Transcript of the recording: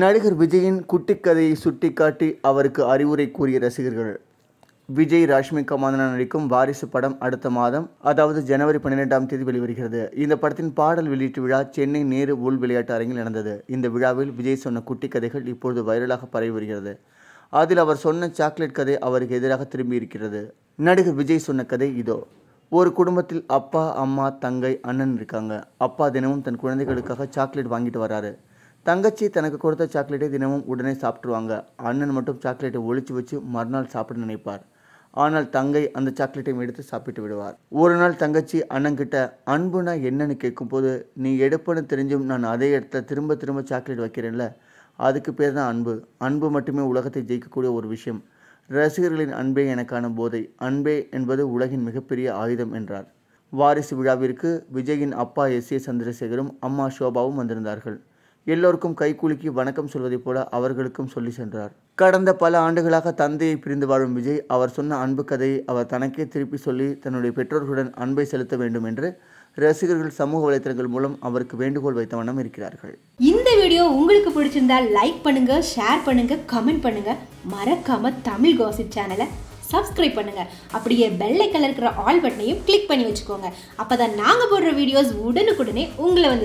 நடிகர் விஜயின் குட்டிக்கதையை சுட்டிக்காட்டி அவருக்கு அறிவுரை கூறிய ரசிகர்கள் விஜய் ராஷ்மிகா கமாந்தனா நடிக்கும் வாரிசு படம் அடுத்த மாதம் அதாவது ஜனவரி பன்னிரெண்டாம் தேதி வெளிவருகிறது இந்த படத்தின் பாடல் வெளியீட்டு விழா சென்னை நேரு உள் விளையாட்டு அரங்கில் நடந்தது இந்த விழாவில் விஜய் சொன்ன குட்டி கதைகள் இப்பொழுது வைரலாக பரவி வருகிறது அதில் அவர் சொன்ன சாக்லேட் கதை அவருக்கு எதிராக திரும்பி இருக்கிறது நடிகர் விஜய் சொன்ன கதை இதோ ஒரு குடும்பத்தில் அப்பா அம்மா தங்கை அண்ணன் இருக்காங்க அப்பா தினமும் தன் குழந்தைகளுக்காக சாக்லேட் வாங்கிட்டு வராரு தங்கச்சி தனக்கு கொடுத்த சாக்லேட்டை தினமும் உடனே சாப்பிட்ருவாங்க அண்ணன் மட்டும் சாக்லேட்டை ஒழிச்சு வச்சு மறுநாள் சாப்பிட நினைப்பார் ஆனால் தங்கை அந்த சாக்லேட்டையும் எடுத்து சாப்பிட்டு விடுவார் ஒரு நாள் தங்கச்சி அண்ணங்கிட்ட அன்புனா என்னன்னு கேட்கும்போது நீ எடுப்பன்னு தெரிஞ்சும் நான் அதே இடத்துல திரும்ப திரும்ப சாக்லேட் வைக்கிறேன்ல அதுக்கு பேர் தான் அன்பு அன்பு மட்டுமே உலகத்தை ஜெயிக்கக்கூடிய ஒரு விஷயம் ரசிகர்களின் அன்பே எனக்கான போதை அன்பே என்பது உலகின் மிகப்பெரிய ஆயுதம் என்றார் வாரிசு விழாவிற்கு விஜயின் அப்பா எஸ் ஏ சந்திரசேகரும் அம்மா சோபாவும் வந்திருந்தார்கள் எல்லோருக்கும் கைக்கூலிக்கு வணக்கம் சொல்வதைப் போல அவர்களுக்கும் சொல்லி சென்றார் கடந்த பல ஆண்டுகளாக தந்தையை பிரிந்து வாழும் விஜய் அவர் சொன்ன அன்பு கதையை அவர் தனக்கே திருப்பி சொல்லி தன்னுடைய பெற்றோர்களுடன் அன்பை செலுத்த வேண்டும் என்று ரசிகர்கள் சமூக வலைத்தளங்கள் மூலம் அவருக்கு வேண்டுகோள் வைத்த வண்ணம் இருக்கிறார்கள் இந்த வீடியோ உங்களுக்கு பிடிச்சிருந்தா லைக் பண்ணுங்க ஷேர் பண்ணுங்க கமெண்ட் பண்ணுங்க மறக்காம தமிழ் காசிப் சேனலை சப்ஸ்கிரைப் பண்ணுங்கள் அப்படியே கலர் இருக்கிற ஆல் பட்டனையும் கிளிக் பண்ணி வச்சுக்கோங்க அப்பதான் நாங்க நாங்கள் போடுற வீடியோஸ் உடனுக்குடனே உங்களை வந்து